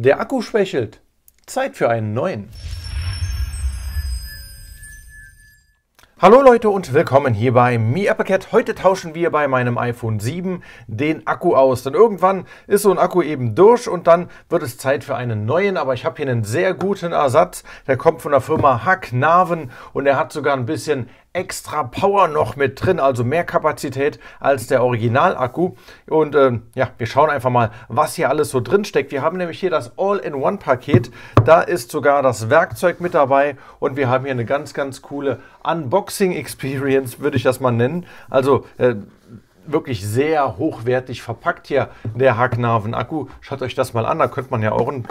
Der Akku schwächelt. Zeit für einen neuen. Hallo Leute und willkommen hier bei Mi Heute tauschen wir bei meinem iPhone 7 den Akku aus, denn irgendwann ist so ein Akku eben durch und dann wird es Zeit für einen neuen, aber ich habe hier einen sehr guten Ersatz, der kommt von der Firma Hack Naven und er hat sogar ein bisschen extra Power noch mit drin, also mehr Kapazität als der Original-Akku. Und ähm, ja, wir schauen einfach mal, was hier alles so drin steckt. Wir haben nämlich hier das All-in-One-Paket. Da ist sogar das Werkzeug mit dabei und wir haben hier eine ganz, ganz coole Unboxing-Experience, würde ich das mal nennen. Also äh, wirklich sehr hochwertig verpackt hier, der Hacknaven-Akku. Schaut euch das mal an, da könnte man ja auch ein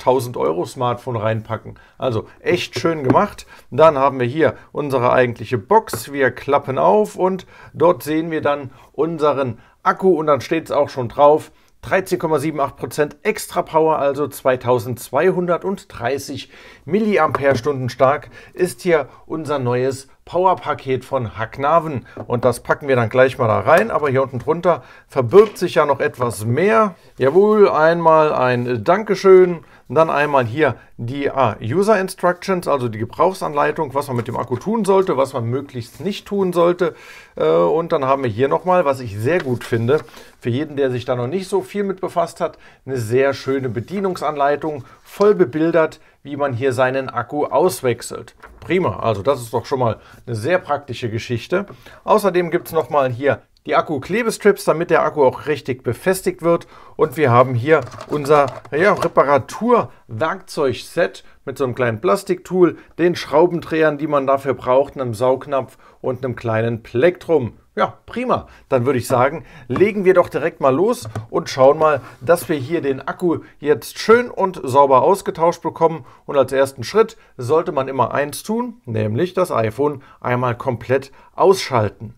1000-Euro-Smartphone reinpacken. Also echt schön gemacht. Dann haben wir hier unsere eigentliche Box. Wir klappen auf und dort sehen wir dann unseren Akku und dann steht es auch schon drauf. 13,78% extra Power, also 2230 mAh stark, ist hier unser neues Powerpaket von Hacknaven. Und das packen wir dann gleich mal da rein. Aber hier unten drunter verbirgt sich ja noch etwas mehr. Jawohl, einmal ein Dankeschön. dann einmal hier die ah, User Instructions, also die Gebrauchsanleitung, was man mit dem Akku tun sollte, was man möglichst nicht tun sollte. Äh, und dann haben wir hier nochmal, was ich sehr gut finde, für jeden, der sich da noch nicht so viel mit befasst hat, eine sehr schöne Bedienungsanleitung, voll bebildert wie man hier seinen Akku auswechselt. Prima, also das ist doch schon mal eine sehr praktische Geschichte. Außerdem gibt es nochmal hier die Akku-Klebestrips, damit der Akku auch richtig befestigt wird. Und wir haben hier unser ja, Reparatur-Werkzeug-Set mit so einem kleinen Plastiktool, den Schraubendrehern, die man dafür braucht, einem Saugnapf und einem kleinen Plektrum. Ja, prima. Dann würde ich sagen, legen wir doch direkt mal los und schauen mal, dass wir hier den Akku jetzt schön und sauber ausgetauscht bekommen. Und als ersten Schritt sollte man immer eins tun, nämlich das iPhone einmal komplett ausschalten.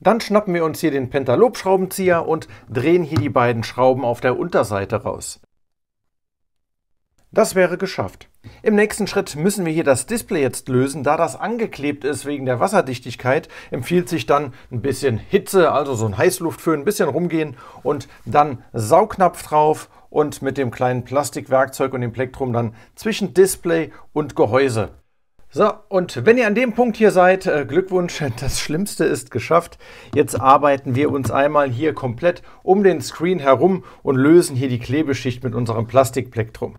Dann schnappen wir uns hier den Pentalob-Schraubenzieher und drehen hier die beiden Schrauben auf der Unterseite raus. Das wäre geschafft. Im nächsten Schritt müssen wir hier das Display jetzt lösen. Da das angeklebt ist wegen der Wasserdichtigkeit, empfiehlt sich dann ein bisschen Hitze, also so ein Heißluftföhn, ein bisschen rumgehen und dann Saugnapf drauf und mit dem kleinen Plastikwerkzeug und dem Plektrum dann zwischen Display und Gehäuse. So, und wenn ihr an dem Punkt hier seid, äh, Glückwunsch, das Schlimmste ist geschafft. Jetzt arbeiten wir uns einmal hier komplett um den Screen herum und lösen hier die Klebeschicht mit unserem Plastikplektrum.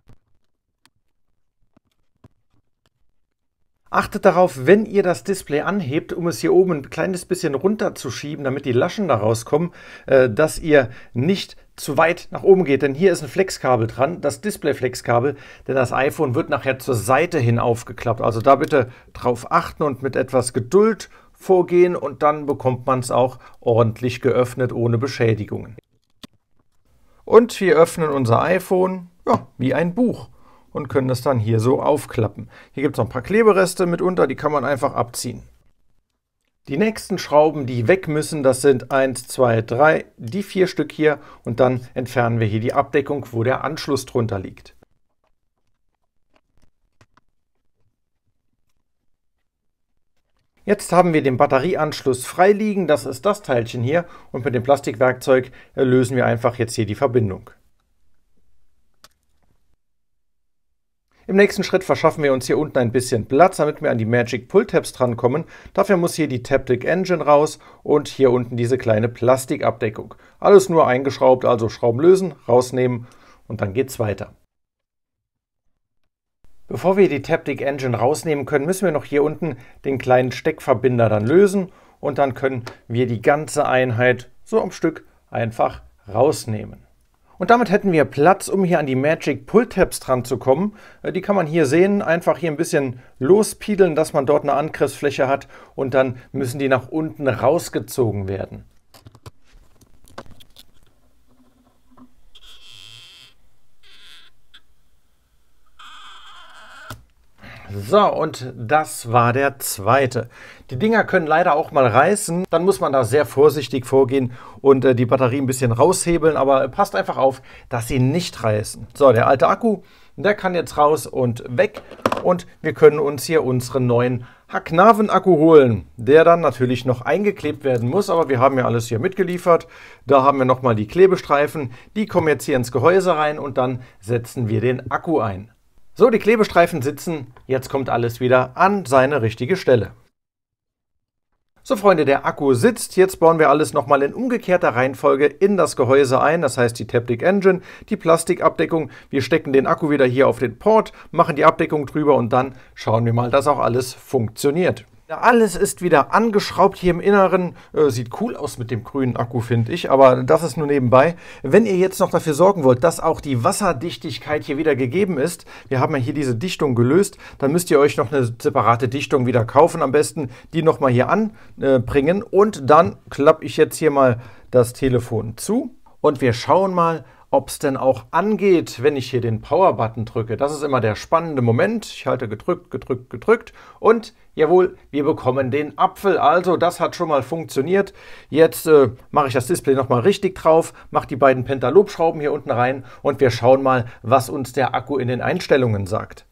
Achtet darauf, wenn ihr das Display anhebt, um es hier oben ein kleines bisschen runterzuschieben, damit die Laschen da rauskommen, äh, dass ihr nicht zu weit nach oben geht, denn hier ist ein Flexkabel dran, das Display-Flexkabel, denn das iPhone wird nachher zur Seite hin aufgeklappt. Also da bitte drauf achten und mit etwas Geduld vorgehen und dann bekommt man es auch ordentlich geöffnet, ohne Beschädigungen. Und wir öffnen unser iPhone, ja, wie ein Buch und können das dann hier so aufklappen. Hier gibt es noch ein paar Klebereste mitunter, die kann man einfach abziehen. Die nächsten Schrauben, die weg müssen, das sind 1, 2, 3, die vier Stück hier und dann entfernen wir hier die Abdeckung, wo der Anschluss drunter liegt. Jetzt haben wir den Batterieanschluss frei liegen, das ist das Teilchen hier und mit dem Plastikwerkzeug äh, lösen wir einfach jetzt hier die Verbindung. Im nächsten Schritt verschaffen wir uns hier unten ein bisschen Platz, damit wir an die Magic Pull Tabs drankommen. Dafür muss hier die Taptic Engine raus und hier unten diese kleine Plastikabdeckung. Alles nur eingeschraubt, also Schrauben lösen, rausnehmen und dann geht's weiter. Bevor wir die Taptic Engine rausnehmen können, müssen wir noch hier unten den kleinen Steckverbinder dann lösen und dann können wir die ganze Einheit so am Stück einfach rausnehmen. Und damit hätten wir Platz, um hier an die Magic Pull Tabs dran zu kommen. Äh, die kann man hier sehen, einfach hier ein bisschen lospiedeln, dass man dort eine Angriffsfläche hat und dann müssen die nach unten rausgezogen werden. So, und das war der zweite. Die Dinger können leider auch mal reißen. Dann muss man da sehr vorsichtig vorgehen und äh, die Batterie ein bisschen raushebeln. Aber passt einfach auf, dass sie nicht reißen. So, der alte Akku, der kann jetzt raus und weg. Und wir können uns hier unseren neuen Hacknaven-Akku holen, der dann natürlich noch eingeklebt werden muss, aber wir haben ja alles hier mitgeliefert. Da haben wir nochmal die Klebestreifen, die kommen jetzt hier ins Gehäuse rein und dann setzen wir den Akku ein. So, die Klebestreifen sitzen, jetzt kommt alles wieder an seine richtige Stelle. So Freunde, der Akku sitzt, jetzt bauen wir alles nochmal in umgekehrter Reihenfolge in das Gehäuse ein, das heißt die Taptic Engine, die Plastikabdeckung, wir stecken den Akku wieder hier auf den Port, machen die Abdeckung drüber und dann schauen wir mal, dass auch alles funktioniert. Ja, alles ist wieder angeschraubt hier im Inneren. Äh, sieht cool aus mit dem grünen Akku, finde ich, aber das ist nur nebenbei. Wenn ihr jetzt noch dafür sorgen wollt, dass auch die Wasserdichtigkeit hier wieder gegeben ist, wir haben ja hier diese Dichtung gelöst, dann müsst ihr euch noch eine separate Dichtung wieder kaufen, am besten die nochmal hier anbringen. Äh, und dann klappe ich jetzt hier mal das Telefon zu und wir schauen mal, ob es denn auch angeht, wenn ich hier den Power-Button drücke. Das ist immer der spannende Moment. Ich halte gedrückt, gedrückt, gedrückt und jawohl, wir bekommen den Apfel. Also das hat schon mal funktioniert. Jetzt äh, mache ich das Display nochmal richtig drauf, mache die beiden Pentalob-Schrauben hier unten rein und wir schauen mal, was uns der Akku in den Einstellungen sagt.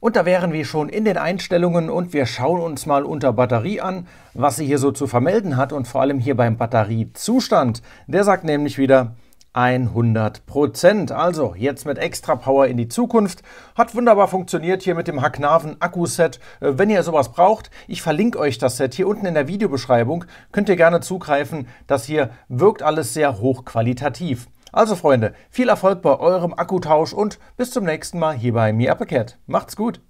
Und da wären wir schon in den Einstellungen und wir schauen uns mal unter Batterie an, was sie hier so zu vermelden hat und vor allem hier beim Batteriezustand. Der sagt nämlich wieder 100 Prozent. Also jetzt mit extra Power in die Zukunft. Hat wunderbar funktioniert hier mit dem Hacknaven Akku-Set. Äh, wenn ihr sowas braucht, ich verlinke euch das Set hier unten in der Videobeschreibung. Könnt ihr gerne zugreifen. Das hier wirkt alles sehr hochqualitativ. Also Freunde, viel Erfolg bei eurem Akkutausch und bis zum nächsten Mal hier bei Mi Apple Cat. Macht's gut!